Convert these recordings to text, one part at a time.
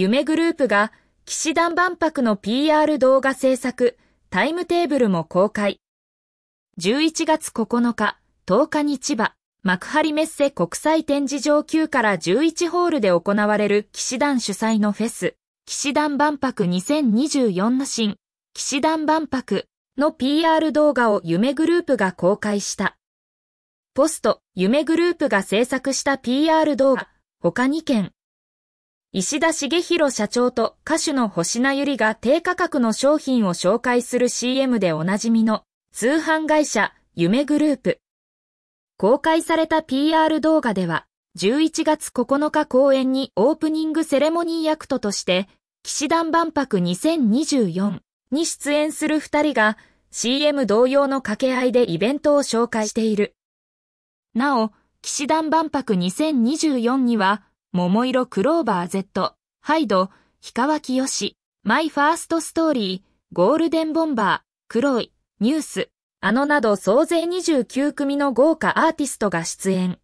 夢グループが、騎士団万博の PR 動画制作、タイムテーブルも公開。11月9日、10日に千葉、幕張メッセ国際展示場9から11ホールで行われる騎士団主催のフェス、騎士団万博2024の新、騎士団万博の PR 動画を夢グループが公開した。ポスト、夢グループが制作した PR 動画、他2件、石田茂弘社長と歌手の星名ゆりが低価格の商品を紹介する CM でおなじみの通販会社夢グループ。公開された PR 動画では11月9日公演にオープニングセレモニー役ととして騎士団万博2024に出演する二人が CM 同様の掛け合いでイベントを紹介している。なお、騎士団万博2024には桃色クローバー Z、ハイド、氷川きよし、マイファーストストーリー、ゴールデンボンバー、黒い、ニュース、あのなど総勢29組の豪華アーティストが出演。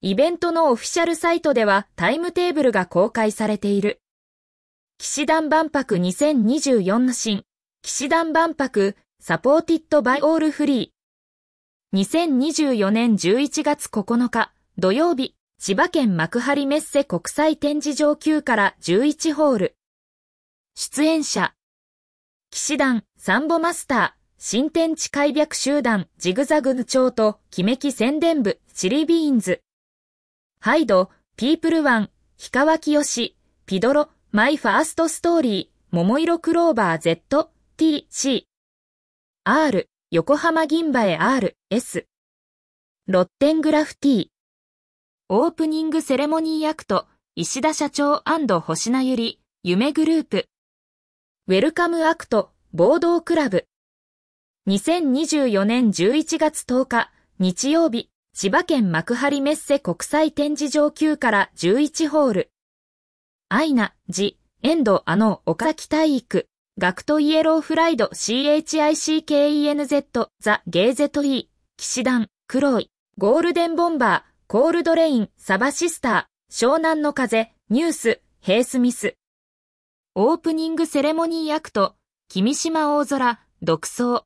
イベントのオフィシャルサイトではタイムテーブルが公開されている。騎士団万博2024の新、騎士団万博、サポーティッドバイオールフリー。2024年11月9日、土曜日。千葉県幕張メッセ国際展示場級から11ホール。出演者、騎士団、サンボマスター、新天地開闢集団、ジグザグ長と、キメキ宣伝部、チリビーンズ。ハイド、ピープルワン、氷川きよし、ピドロ、マイファーストストーリー、桃色クローバー Z、T、C。R、横浜銀馬へ R、S。ロッテングラフティー。オープニングセレモニーアクト、石田社長星名ゆり、夢グループ、ウェルカムアクト暴動クラブ、2024年11月10日日曜日、千葉県幕張メッセ国際展示場9から11ホール、アイナ、ジ、エンド、あの、岡崎体育、学トイエローフライド CHICKENZ、ザ・ゲーゼトイ、騎士団、黒い、ゴールデンボンバー、コールドレイン、サバシスター、湘南の風、ニュース、ヘイスミス。オープニングセレモニーアクト、君島大空、独走。